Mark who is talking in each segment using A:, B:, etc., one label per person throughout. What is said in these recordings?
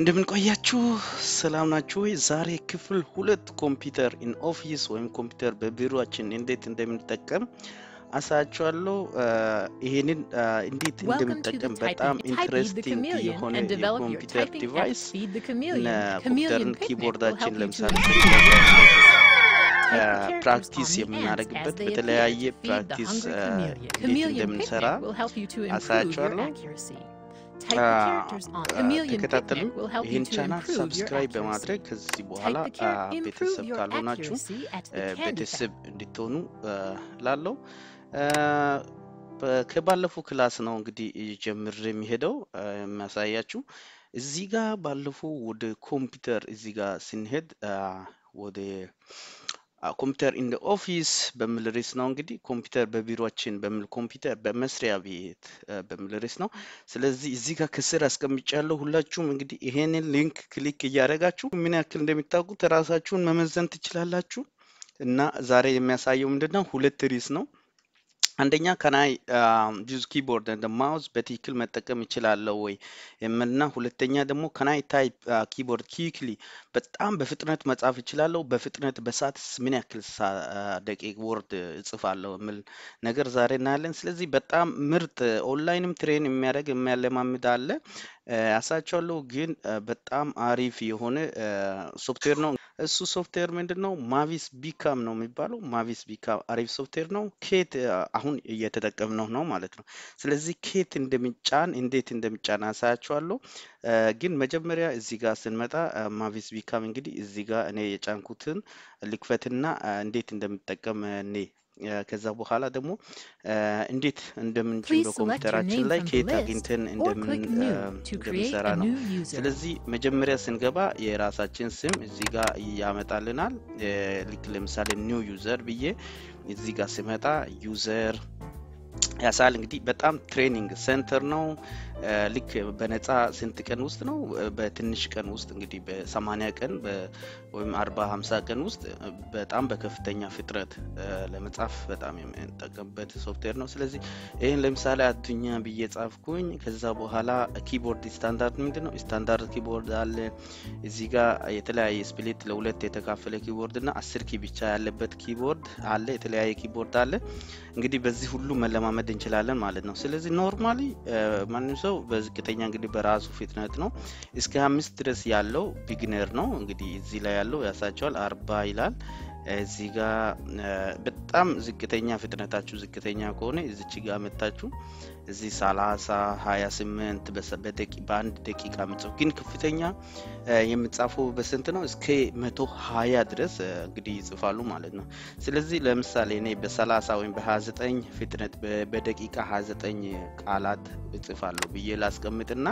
A: እንደምን ቆያችሁ? ሰላም ናችሁ? ወይ ዛሬ ክፍል ሁለት ኮምፒውተር ኢን ኦፊስ ወይም ኮምፒውተር በቢሮችን እንዴት እንደምንጠቀም አሳያችኋለሁ። ይሄንን እንዴት እንደምንጠቀም በጣም ኢንትረስቲንግ የሆነ የኮምፒውተር ዲቫይስ ኮምፒውተርን ኪቦርዳችን ለምሳሌ ፕራክቲስ የምናደርግበት በተለያየ ፕራክቲስ እንደምንሰራ አሳያችኋለሁ። Ah, ተከታተሉ። ይህን ቻናል ሰብስክራይብ በማድረግ ከዚህ በኋላ ቤተሰብ ካልሆናችሁ ቤተሰብ እንድትሆኑ ላለው ከባለፉ ክላስ ነው እንግዲህ ጀምር የሚሄደው የሚያሳያችሁ እዚህ ጋር ባለፉ ወደ ኮምፒውተር እዚህ ጋር ስንሄድ ወደ ኮምፒውተር ኢን ኦፊስ በሚል ርዕስ ነው እንግዲህ ኮምፒውተር በቢሮችን በሚል ኮምፒውተር በመስሪያ ቤት በሚል ርዕስ ነው። ስለዚህ እዚህ ጋር ከስር አስቀምጫለሁ። ሁላችሁም እንግዲህ ይሄንን ሊንክ ክሊክ እያደረጋችሁ ምን ያክል እንደሚታውቁት ራሳችሁን መመዘን ትችላላችሁ። እና ዛሬ የሚያሳየው ምንድነው ሁለት ርዕስ ነው። አንደኛ ከናይ ዩዝ ኪቦርድ እንደ ማውዝ በትክክል መጠቀም ይችላለሁ ወይ የምልና ሁለተኛ ደግሞ ከናይ ታይፕ ኪቦርድ ኪክሊ በጣም በፍጥነት መጻፍ ይችላለሁ። በፍጥነት በሰዓት ምን ያክል uh, ደቂቅ ወርድ እጽፋለሁ የምል ነገር ዛሬ እናያለን። ስለዚህ በጣም ምርጥ ኦንላይንም ትሬን የሚያደርግ የሚያለማምድ አለ አሳቸዋለሁ። ግን በጣም አሪፍ የሆነ uh, ሶፍትዌር ነው። እሱ ሶፍትዌር ምንድን ነው? ማቪስ ቢካም ነው የሚባለው። ማቪስ ቢካም አሪፍ ሶፍትዌር ነው። ኬት አሁን እየተጠቀምነው ነው ማለት ነው። ስለዚህ ኬት እንደሚጫን እንዴት እንደሚጫን አሳያችኋለሁ። ግን መጀመሪያ እዚህ ጋር ስንመጣ ማቪስ ቢካም እንግዲህ እዚህ ጋር እኔ የጫንኩትን ልክፈትና እንዴት እንደሚጠቀም እኔ ከዛ በኋላ ደግሞ እንዴት እንደምንችል በኮምፒውተራችን ላይ ከየት አግኝተን እንደምንሰራ ነው። ስለዚህ መጀመሪያ ስንገባ የራሳችን ስም እዚህ ጋር ያመጣልናል። ልክ ለምሳሌ ኒው ዩዘር ብዬ እዚህ ጋር ስመጣ ዩዘር ያሳል። እንግዲህ በጣም ትሬኒንግ ሴንተር ነው። ልክ በነፃ ስንት ቀን ውስጥ ነው? በትንሽ ቀን ውስጥ እንግዲህ በሰማኒያ ቀን ወይም አርባ ሀምሳ ቀን ውስጥ በጣም በከፍተኛ ፍጥረት ለመጻፍ በጣም የምንጠቀምበት ሶፍትዌር ነው። ስለዚህ ይህን ለምሳሌ አቱኛ ብዬ ጻፍኩኝ። ከዛ በኋላ ኪቦርድ ስታንዳርድ ምንድ ነው? ስታንዳርድ ኪቦርድ አለ። እዚ ጋ የተለያየ ስፕሊት ለሁለት የተካፈለ ኪቦርድ እና አስር ኪ ብቻ ያለበት ኪቦርድ አለ። የተለያየ ኪቦርድ አለ። እንግዲህ በዚህ ሁሉ መለማመድ እንችላለን ማለት ነው። ስለዚህ ኖርማሊ ማንም ሰው የሚደርሰው በዝቅተኛ እንግዲህ በራሱ ፊትነት ነው። እስከ አምስት ድረስ ያለው ቢግነር ነው። እንግዲህ እዚህ ላይ ያለው ያሳቸዋል አርባ ይላል እዚህ ጋር በጣም ዝቅተኛ ፍጥነታችሁ ዝቅተኛ ከሆነ እዚች ጋ መታችሁ እዚህ 30 28 በአንድ ደቂቃ ምጽፍ ግን ከፍተኛ የምጻፉ በስንት ነው? እስከ 120 ድረስ እንግዲህ ይጽፋሉ ማለት ነው። ስለዚህ ለምሳሌ እኔ በ30 ወይም በ29 ፍጥነት በደቂቃ 29 ቃላት እጽፋለሁ ብዬ ላስቀምጥና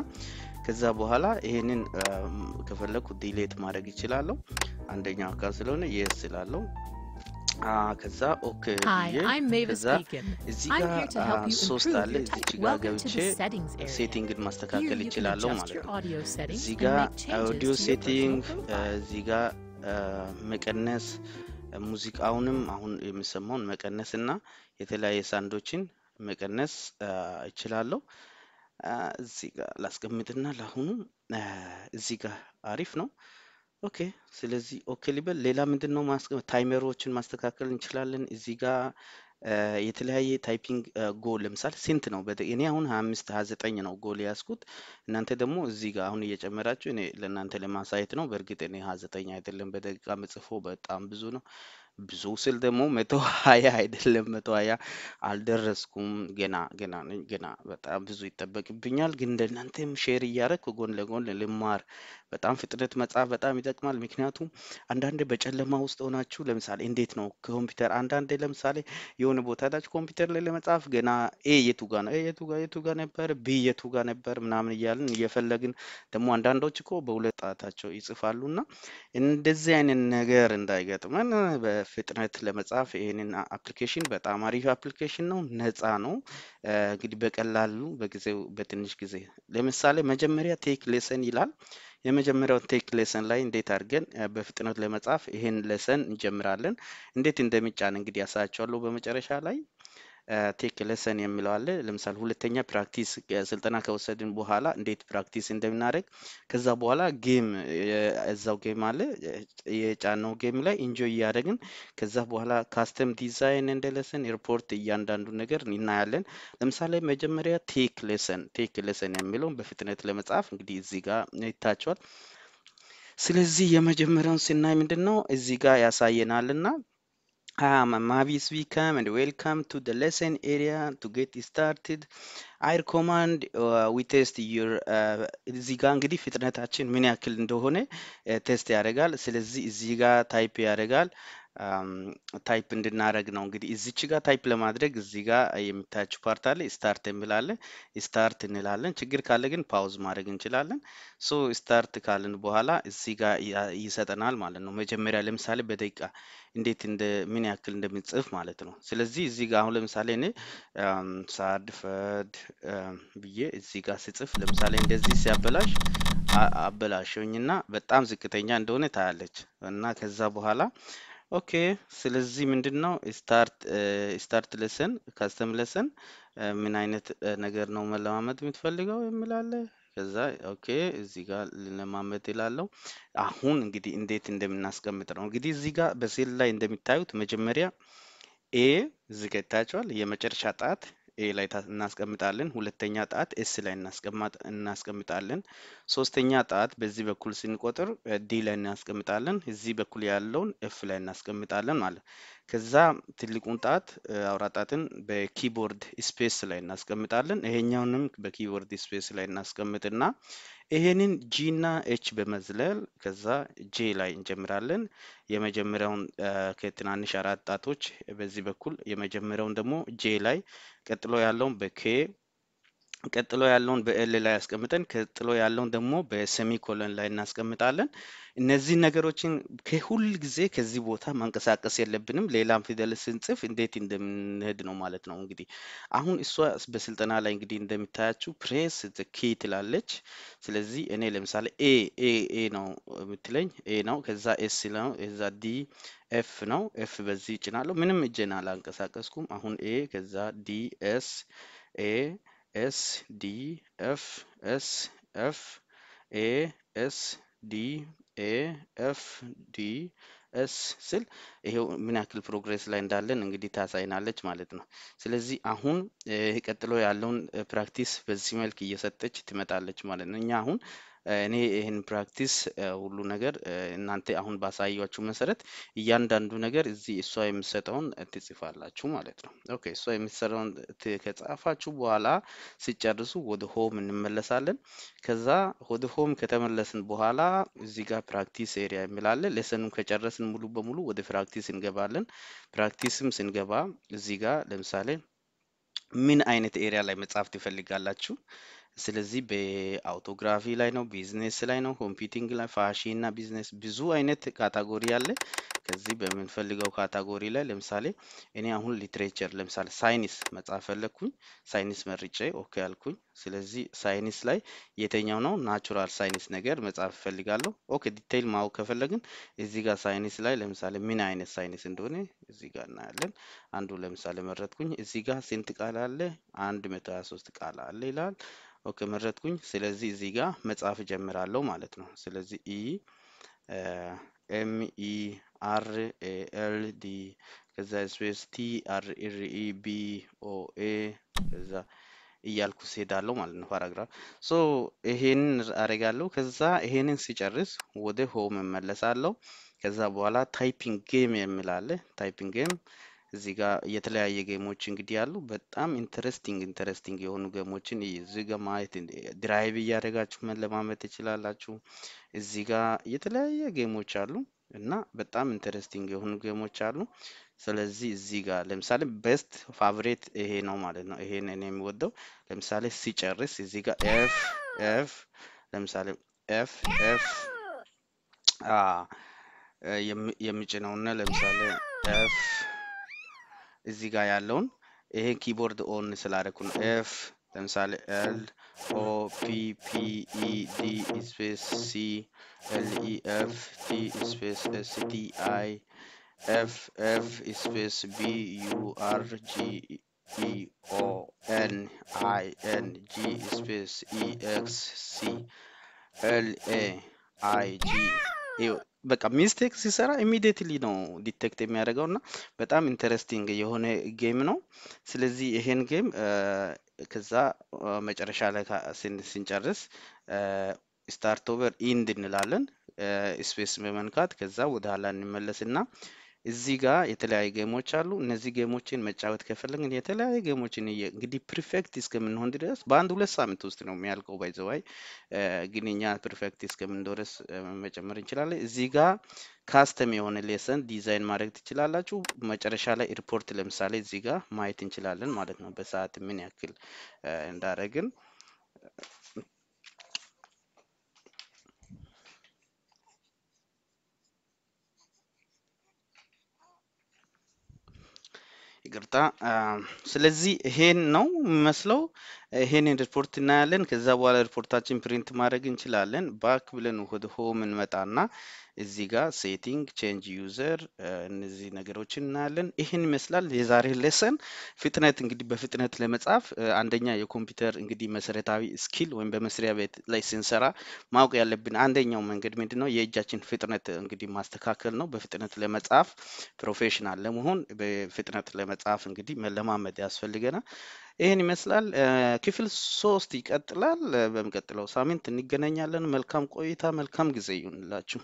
A: ከዛ በኋላ ይሄንን ከፈለኩ ዲሌት ማድረግ ይችላለሁ። አንደኛው አካል ስለሆነ የስ ስላለው ከዛ ኦኬ ከዛ እዚህ ሶስት አለ እዚች ጋ ገብቼ ሴቲንግን ማስተካከል ይችላለሁ ማለት ነው። እዚ ጋ ኦዲዮ ሴቲንግ እዚ ጋ መቀነስ ሙዚቃውንም አሁን የሚሰማውን መቀነስ እና የተለያየ ሳንዶችን መቀነስ ይችላለሁ እዚህ ጋር ላስቀምጥና ለአሁኑ እዚህ ጋር አሪፍ ነው። ኦኬ ስለዚህ ኦኬ ሊበል። ሌላ ምንድን ነው ታይመሮችን ማስተካከል እንችላለን። እዚህ ጋር የተለያየ ታይፒንግ ጎል ለምሳሌ ሴንት ነው። እኔ አሁን ሀያ አምስት ሀያ ዘጠኝ ነው ጎል ያስኩት እናንተ ደግሞ እዚህ ጋር አሁን እየጨመራችሁ እኔ ለእናንተ ለማሳየት ነው። በእርግጥ እኔ ሀያ ዘጠኝ አይደለም በደቂቃ መጽፎ በጣም ብዙ ነው። ብዙ ስል ደግሞ መቶ ሀያ አይደለም መቶ ሀያ አልደረስኩም። ገና ገና ገና በጣም ብዙ ይጠበቅብኛል። ግን እንደናንተም ሼር እያደረኩ ጎን ለጎን ልማር በጣም ፍጥነት መጽሐፍ በጣም ይጠቅማል። ምክንያቱም አንዳንዴ በጨለማ ውስጥ ሆናችሁ ለምሳሌ እንዴት ነው ኮምፒውተር አንዳንዴ ለምሳሌ የሆነ ቦታ ሄዳችሁ ኮምፒውተር ላይ ለመጻፍ ገና ኤ የቱ ጋ ነው የቱ ጋ የቱ ጋ ነበር ቢ የቱ ጋ ነበር ምናምን እያልን እየፈለግን ደግሞ አንዳንዶች እኮ በሁለት ጣታቸው ይጽፋሉ እና እንደዚህ አይነት ነገር እንዳይገጥመን በፍጥነት ለመጻፍ ይህንን አፕሊኬሽን በጣም አሪፍ አፕሊኬሽን ነው። ነፃ ነው። እንግዲህ በቀላሉ በጊዜው በትንሽ ጊዜ ለምሳሌ መጀመሪያ ቴክ ሌሰን ይላል። የመጀመሪያው ቴክ ሌሰን ላይ እንዴት አድርገን በፍጥነት ለመጻፍ ይሄን ሌሰን እንጀምራለን። እንዴት እንደሚጫን እንግዲህ ያሳያቸዋለሁ በመጨረሻ ላይ ቴክ ለሰን የሚለው አለ። ለምሳሌ ሁለተኛ ፕራክቲስ ስልጠና ከወሰድን በኋላ እንዴት ፕራክቲስ እንደምናደርግ ከዛ በኋላ ጌም እዛው ጌም አለ የጫነው ጌም ላይ ኢንጆይ እያደረግን ከዛ በኋላ ካስተም ዲዛይን እንደ ለሰን ሪፖርት እያንዳንዱ ነገር እናያለን። ለምሳሌ መጀመሪያ ቴክ ለሰን ቴክ ለሰን የሚለውን በፍጥነት ለመጻፍ እንግዲህ እዚህ ጋር ይታቸዋል። ስለዚህ የመጀመሪያውን ስናይ ምንድን ነው እዚህ ጋር ያሳየናልና Um, I'm Mavis Vikam and welcome to the lesson area to get started አይር ኮማንድ ዊ ቴስት ዩር እዚህ ጋር እንግዲህ ፍጥነታችን ምን ያክል እንደሆነ ቴስት uh, ያደርጋል። ስለዚህ እዚህ ጋር ታይፕ ያደርጋል። ታይፕ እንድናደረግ ነው። እንግዲህ እዚች ጋር ታይፕ ለማድረግ እዚህ ጋር የሚታያችው ፓርት አለ። ስታርት የሚላለ ስታርት እንላለን። ችግር ካለ ግን ፓውዝ ማድረግ እንችላለን። ሶ ስታርት ካልን በኋላ እዚህ ጋር ይሰጠናል ማለት ነው። መጀመሪያ ለምሳሌ በደቂቃ እንዴት እንደ ምን ያክል እንደምንጽፍ ማለት ነው። ስለዚህ እዚህ ጋር አሁን ለምሳሌ እኔ ሳድ ፈድ ብዬ እዚህ ጋር ስጽፍ ለምሳሌ እንደዚህ ሲያበላሽ አበላሸውኝና በጣም ዝቅተኛ እንደሆነ ታያለች እና ከዛ በኋላ ኦኬ ስለዚህ ምንድነው ስታርት ስታርት ለሰን ካስተም ለሰን ምን አይነት ነገር ነው መለማመድ የምትፈልገው የሚላለ ከዛ ኦኬ እዚህ ጋር ልለማመድ ይላለው። አሁን እንግዲህ እንዴት እንደምናስቀምጥ ነው እንግዲህ እዚህ ጋር በሴል ላይ እንደሚታዩት መጀመሪያ ኤ እዚህ ጋር ይታያቸዋል የመጨረሻ ጣት ኤ ላይ እናስቀምጣለን። ሁለተኛ ጣት ኤስ ላይ እናስቀምጣለን። ሶስተኛ ጣት በዚህ በኩል ስንቆጥር ዲ ላይ እናስቀምጣለን። እዚህ በኩል ያለውን ኤፍ ላይ እናስቀምጣለን ማለት ከዛ ትልቁን ጣት አውራ ጣትን በኪቦርድ ስፔስ ላይ እናስቀምጣለን። ይሄኛውንም በኪቦርድ ስፔስ ላይ እናስቀምጥና ይሄንን ጂ እና ኤች በመዝለል ከዛ ጄ ላይ እንጀምራለን። የመጀመሪያውን ከትናንሽ አራት ጣቶች በዚህ በኩል የመጀመሪያውን ደግሞ ጄ ላይ ቀጥሎ ያለውን በኬ ቀጥሎ ያለውን በኤል ላይ ያስቀምጠን ቀጥሎ ያለውን ደግሞ በሴሚኮለን ላይ እናስቀምጣለን። እነዚህ ነገሮችን ከሁል ጊዜ ከዚህ ቦታ ማንቀሳቀስ የለብንም። ሌላም ፊደል ስንጽፍ እንዴት እንደምንሄድ ነው ማለት ነው። እንግዲህ አሁን እሷ በስልጠና ላይ እንግዲህ እንደሚታያችው ፕሬስ ኪ ትላለች። ስለዚህ እኔ ለምሳሌ ኤ ኤ ኤ ነው የምትለኝ ኤ ነው። ከዛ ኤስ ነው። ከዛ ዲ ኤፍ ነው። ኤፍ በዚህ ጭናለሁ። ምንም እጄን አላንቀሳቀስኩም። አሁን ኤ ከዛ ዲ ኤስ ኤ S D F S F ኤ ኤስ ዲ ኤ ኤፍ ዲ ኤስ ስል ይሄው ምን ያክል ፕሮግሬስ ላይ እንዳለን እንግዲህ ታሳይናለች ማለት ነው። ስለዚህ አሁን ቀጥሎ ያለውን ፕራክቲስ በዚህ መልክ እየሰጠች ትመጣለች ማለት ነው። እኛ አሁን እኔ ይህን ፕራክቲስ ሁሉ ነገር እናንተ አሁን ባሳያችሁ መሰረት እያንዳንዱ ነገር እዚህ እሷ የምትሰጠውን ትጽፋላችሁ ማለት ነው። ኦኬ እሷ የምትሰጠውን ከጻፋችሁ በኋላ ሲጨርሱ ወደ ሆም እንመለሳለን። ከዛ ወደ ሆም ከተመለስን በኋላ እዚህ ጋር ፕራክቲስ ኤሪያ የሚላለን ሌሰኑን ከጨረስን ሙሉ በሙሉ ወደ ፕራክቲስ እንገባለን። ፕራክቲስም ስንገባ እዚህ ጋር ለምሳሌ ምን አይነት ኤሪያ ላይ መጻፍ ትፈልጋላችሁ? ስለዚህ በአውቶግራፊ ላይ ነው፣ ቢዝነስ ላይ ነው፣ ኮምፒውቲንግ ላይ፣ ፋሽን እና ቢዝነስ ብዙ አይነት ካታጎሪ አለ። ከዚህ በምንፈልገው ካታጎሪ ላይ ለምሳሌ እኔ አሁን ሊትሬቸር ለምሳሌ ሳይንስ መጽሐፍ ፈለግኩኝ፣ ሳይንስ መርጬ ኦኬ አልኩኝ። ስለዚህ ሳይንስ ላይ የተኛው ነው ናቹራል ሳይንስ ነገር መጽሐፍ እፈልጋለሁ። ኦኬ ዲቴይል ማወቅ ከፈለግን እዚህ ጋር ሳይንስ ላይ ለምሳሌ ምን አይነት ሳይንስ እንደሆነ እዚህ ጋር እናያለን። አንዱ ለምሳሌ መረጥኩኝ። እዚህ ጋር ስንት ቃል አለ? አንድ መቶ ሀያ ሶስት ቃል አለ ይላል። ኦኬ መረጥኩኝ። ስለዚህ እዚህ ጋር መጻፍ ጀምራለሁ ማለት ነው። ስለዚህ ኢ ኤም ኢ አር ኤ ኤል ዲ ከዛ ስፔስ ቲ አር ኢር ኢ ቢ ኦ ኤ ከዛ እያልኩ ስሄዳለሁ ማለት ነው። ፓራግራፍ ሶ ይሄንን አደርጋለሁ። ከዛ ይሄንን ሲጨርስ ወደ ሆም እመለሳለሁ። ከዛ በኋላ ታይፒንግ ጌም የሚላለ ታይፒንግ ጌም እዚህ ጋር የተለያየ ጌሞች እንግዲህ ያሉ በጣም ኢንተረስቲንግ ኢንተረስቲንግ የሆኑ ጌሞችን እዚህ ጋር ማየት ድራይቭ እያደረጋችሁ መለማመድ ትችላላችሁ። እዚህ ጋር የተለያየ ጌሞች አሉ እና በጣም ኢንተረስቲንግ የሆኑ ጌሞች አሉ። ስለዚህ እዚህ ጋር ለምሳሌ ቤስት ፋቨሬት ይሄ ነው ማለት ነው። ይሄን እኔ የሚወደው ለምሳሌ ሲጨርስ እዚህ ጋር ኤፍ ኤፍ ለምሳሌ ኤፍ ኤፍ የሚጭነውና ለምሳሌ ኤፍ எзиகா யால்லூன் இஹேன் keyboard ஆன்ஸ்லாரகுன் F தம்சால L four P P E T space C L E F T space T I F F space P U R G O N I N G space E X C L A I G በቃ ሚስቴክ ሲሰራ ኢሚዲየትሊ ነው ዲቴክት የሚያደርገው እና በጣም ኢንተረስቲንግ የሆነ ጌም ነው። ስለዚህ ይሄን ጌም ከዛ መጨረሻ ላይ ስንጨርስ ስታርት ኦቨር ኢንድ እንላለን። ስፔስ በመንካት ከዛ ወደ ኋላ እንመለስና እዚህ ጋር የተለያዩ ጌሞች አሉ። እነዚህ ጌሞችን መጫወት ከፈለግን የተለያዩ ጌሞችን እንግዲህ ፕሪፌክት እስከምንሆን ድረስ በአንድ ሁለት ሳምንት ውስጥ ነው የሚያልቀው። ባይዘዋይ ግን እኛ ፕሪፌክት እስከምንደረስ መጨመር እንችላለን። እዚህ ጋር ካስተም የሆነ ሌሰን ዲዛይን ማድረግ ትችላላችሁ። መጨረሻ ላይ ሪፖርት ለምሳሌ እዚህ ጋር ማየት እንችላለን ማለት ነው በሰዓት ምን ያክል እንዳረግን ይቅርታ። ስለዚህ ይሄን ነው የሚመስለው። ይሄን ሪፖርት እናያለን። ከዛ በኋላ ሪፖርታችን ፕሪንት ማድረግ እንችላለን። ባክ ብለን ወደ ሆም እንመጣና እዚህ ጋር ሴቲንግ፣ ቼንጅ ዩዘር እነዚህ ነገሮችን እናያለን። ይህን ይመስላል የዛሬ ሌሰን። ፍጥነት እንግዲህ በፍጥነት ለመጻፍ አንደኛ የኮምፒውተር እንግዲህ መሰረታዊ ስኪል ወይም በመስሪያ ቤት ላይ ስንሰራ ማወቅ ያለብን አንደኛው መንገድ ምንድን ነው? የእጃችን ፍጥነት እንግዲህ ማስተካከል ነው። በፍጥነት ለመጻፍ ፕሮፌሽናል ለመሆን በፍጥነት ለመጻፍ እንግዲህ መለማመድ ያስፈልገናል። ይህን ይመስላል። ክፍል ሶስት ይቀጥላል። በሚቀጥለው ሳምንት እንገናኛለን። መልካም ቆይታ፣ መልካም ጊዜ ይሁንላችሁ።